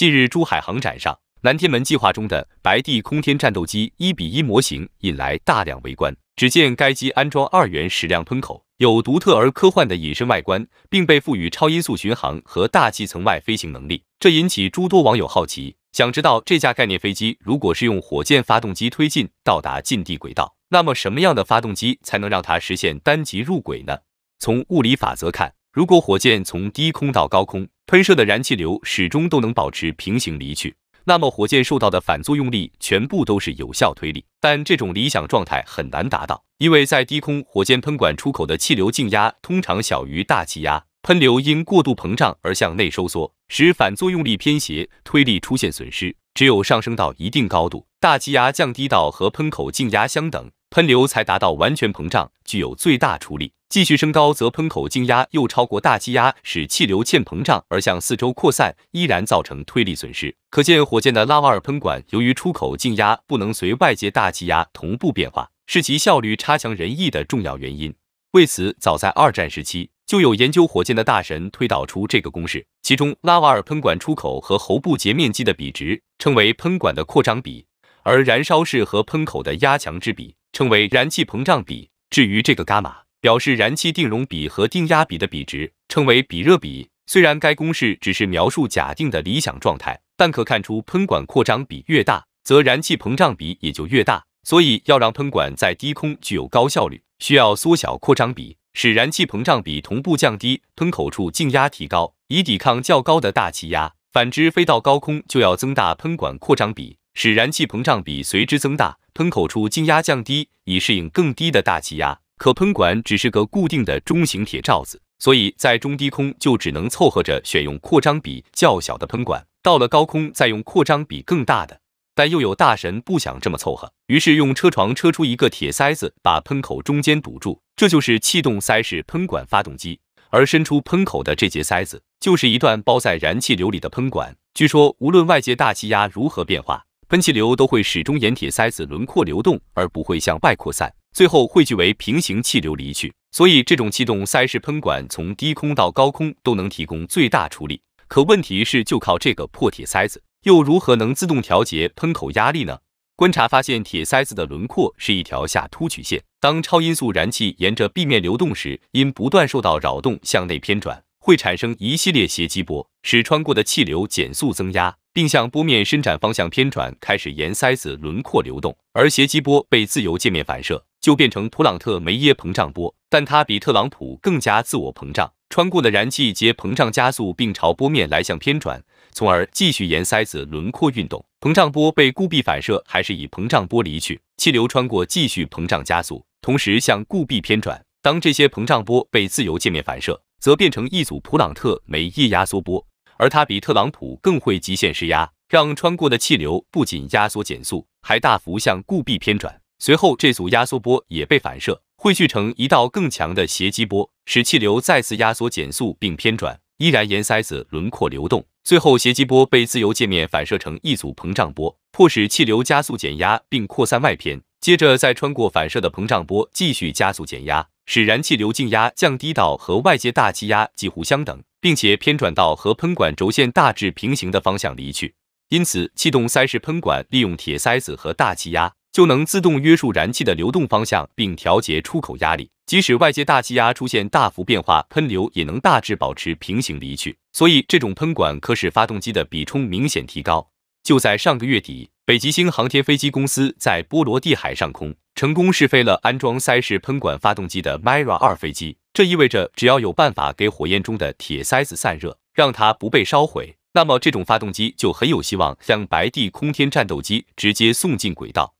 近日，珠海航展上，南天门计划中的白帝空天战斗机一比一模型引来大量围观。只见该机安装二元矢量喷口，有独特而科幻的隐身外观，并被赋予超音速巡航和大气层外飞行能力。这引起诸多网友好奇，想知道这架概念飞机如果是用火箭发动机推进到达近地轨道，那么什么样的发动机才能让它实现单级入轨呢？从物理法则看，如果火箭从低空到高空，喷射的燃气流始终都能保持平行离去，那么火箭受到的反作用力全部都是有效推力。但这种理想状态很难达到，因为在低空，火箭喷管出口的气流静压通常小于大气压，喷流因过度膨胀而向内收缩，使反作用力偏斜，推力出现损失。只有上升到一定高度，大气压降低到和喷口静压相等。喷流才达到完全膨胀，具有最大出力。继续升高，则喷口静压又超过大气压，使气流欠膨胀而向四周扩散，依然造成推力损失。可见，火箭的拉瓦尔喷管由于出口静压不能随外界大气压同步变化，是其效率差强人意的重要原因。为此，早在二战时期，就有研究火箭的大神推导出这个公式，其中拉瓦尔喷管出口和喉部截面积的比值称为喷管的扩张比，而燃烧室和喷口的压强之比。称为燃气膨胀比。至于这个伽马，表示燃气定容比和定压比的比值，称为比热比。虽然该公式只是描述假定的理想状态，但可看出喷管扩张比越大，则燃气膨胀比也就越大。所以要让喷管在低空具有高效率，需要缩小扩张比，使燃气膨胀比同步降低，喷口处静压提高，以抵抗较高的大气压。反之，飞到高空就要增大喷管扩张比，使燃气膨胀比随之增大。喷口处静压降低，以适应更低的大气压。可喷管只是个固定的中型铁罩子，所以在中低空就只能凑合着选用扩张比较小的喷管，到了高空再用扩张比更大的。但又有大神不想这么凑合，于是用车床车出一个铁塞子，把喷口中间堵住，这就是气动塞式喷管发动机。而伸出喷口的这节塞子，就是一段包在燃气流里的喷管。据说无论外界大气压如何变化。喷气流都会始终沿铁塞子轮廓流动，而不会向外扩散，最后汇聚为平行气流离去。所以这种气动塞式喷管从低空到高空都能提供最大出力。可问题是，就靠这个破铁塞子，又如何能自动调节喷口压力呢？观察发现，铁塞子的轮廓是一条下凸曲线。当超音速燃气沿着壁面流动时，因不断受到扰动，向内偏转。会产生一系列斜激波，使穿过的气流减速增压，并向波面伸展方向偏转，开始沿塞子轮廓流动。而斜激波被自由界面反射，就变成普朗特梅耶膨胀波，但它比特朗普更加自我膨胀。穿过的燃气节膨胀加速，并朝波面来向偏转，从而继续沿塞子轮廓运动。膨胀波被固壁反射，还是以膨胀波离去。气流穿过，继续膨胀加速，同时向固壁偏转。当这些膨胀波被自由界面反射。则变成一组普朗特梅叶压缩波，而它比特朗普更会极限施压，让穿过的气流不仅压缩减速，还大幅向固壁偏转。随后，这组压缩波也被反射，汇聚成一道更强的斜击波，使气流再次压缩减速并偏转，依然沿塞子轮廓流动。最后，斜击波被自由界面反射成一组膨胀波，迫使气流加速减压并扩散外偏，接着再穿过反射的膨胀波继续加速减压。使燃气流静压降低到和外界大气压几乎相等，并且偏转到和喷管轴线大致平行的方向离去。因此，气动塞式喷管利用铁塞子和大气压，就能自动约束燃气的流动方向，并调节出口压力。即使外界大气压出现大幅变化，喷流也能大致保持平行离去。所以，这种喷管可使发动机的比冲明显提高。就在上个月底，北极星航天飞机公司在波罗的海上空成功试飞了安装塞式喷管发动机的 Mira 二飞机。这意味着，只要有办法给火焰中的铁塞子散热，让它不被烧毁，那么这种发动机就很有希望将白帝空天战斗机直接送进轨道。